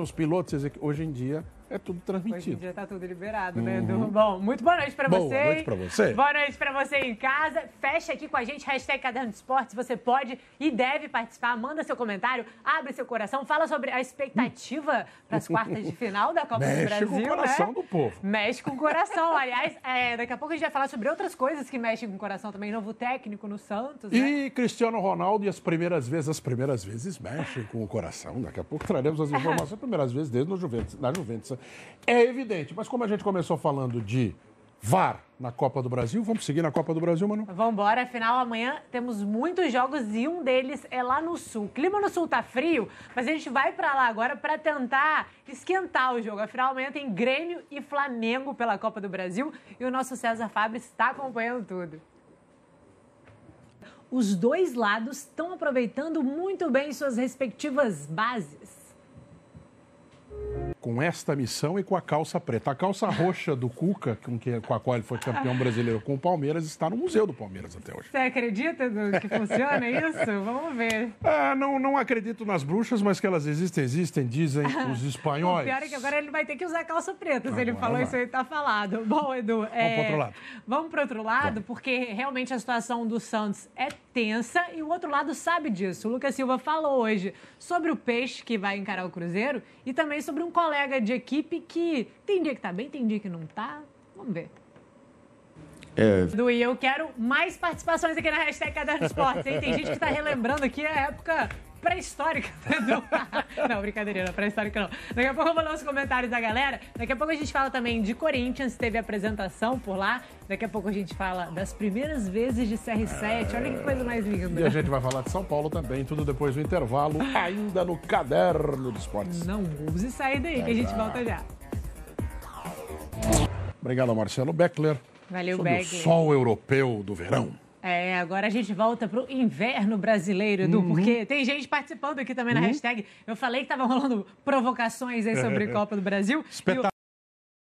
os pilotos hoje em dia é tudo transmitido. Hoje em dia tá tudo liberado, né? uhum. né, então, Edu? Bom, muito boa noite para você. Boa noite para você. Boa noite para você em casa. Fecha aqui com a gente, hashtag Caderno de Esportes. Você pode e deve participar. Manda seu comentário, abre seu coração, fala sobre a expectativa para as quartas de final da Copa Mexe do Brasil. Mexe com o né? coração né? do povo. Mexe com o coração. Aliás, é, daqui a pouco a gente vai falar sobre outras coisas que mexem com o coração também. Novo técnico no Santos. Né? E né? Cristiano Ronaldo e as primeiras vezes. As primeiras vezes mexem com o coração. Daqui a pouco traremos as informações. primeiras vezes desde no Juventus, na Juventus é evidente. Mas como a gente começou falando de VAR na Copa do Brasil. Vamos seguir na Copa do Brasil, Manu? Vamos embora. Afinal, amanhã temos muitos jogos e um deles é lá no Sul. O clima no Sul tá frio, mas a gente vai para lá agora para tentar esquentar o jogo. Afinal, amanhã tem Grêmio e Flamengo pela Copa do Brasil e o nosso César Fábio está acompanhando tudo os dois lados estão aproveitando muito bem suas respectivas bases com esta missão e com a calça preta. A calça roxa do Cuca, com, que, com a qual ele foi campeão brasileiro com o Palmeiras, está no Museu do Palmeiras até hoje. Você acredita que funciona isso? Vamos ver. Ah, não, não acredito nas bruxas, mas que elas existem, existem, dizem os espanhóis. o pior é que agora ele vai ter que usar calça preta. Se ele falou isso aí, está falado. Bom, Edu. Vamos é... para outro lado. Vamos para outro lado, porque realmente a situação do Santos é tensa e o outro lado sabe disso. O Lucas Silva falou hoje sobre o peixe que vai encarar o Cruzeiro e também sobre um colega de equipe que tem dia que tá bem, tem dia que não tá. Vamos ver. É. Do e eu quero mais participações aqui na hashtag Caderno Esportes, hein? Tem gente que tá relembrando aqui é a época pré-histórica. não, brincadeira, não, pré-histórica não. Daqui a pouco eu vou ler os comentários da galera. Daqui a pouco a gente fala também de Corinthians, teve apresentação por lá. Daqui a pouco a gente fala das primeiras vezes de CR7. É. Olha que coisa mais linda. E a gente vai falar de São Paulo também, tudo depois do intervalo, ainda no caderno dos esportes. Não use sair daí, que a gente volta já. Obrigado, Marcelo Beckler. Valeu, Sobre Beckler. O sol europeu do verão. É, agora a gente volta pro inverno brasileiro, Edu, uhum. porque tem gente participando aqui também na uhum. hashtag. Eu falei que tava rolando provocações aí sobre Copa do Brasil. Espetacular.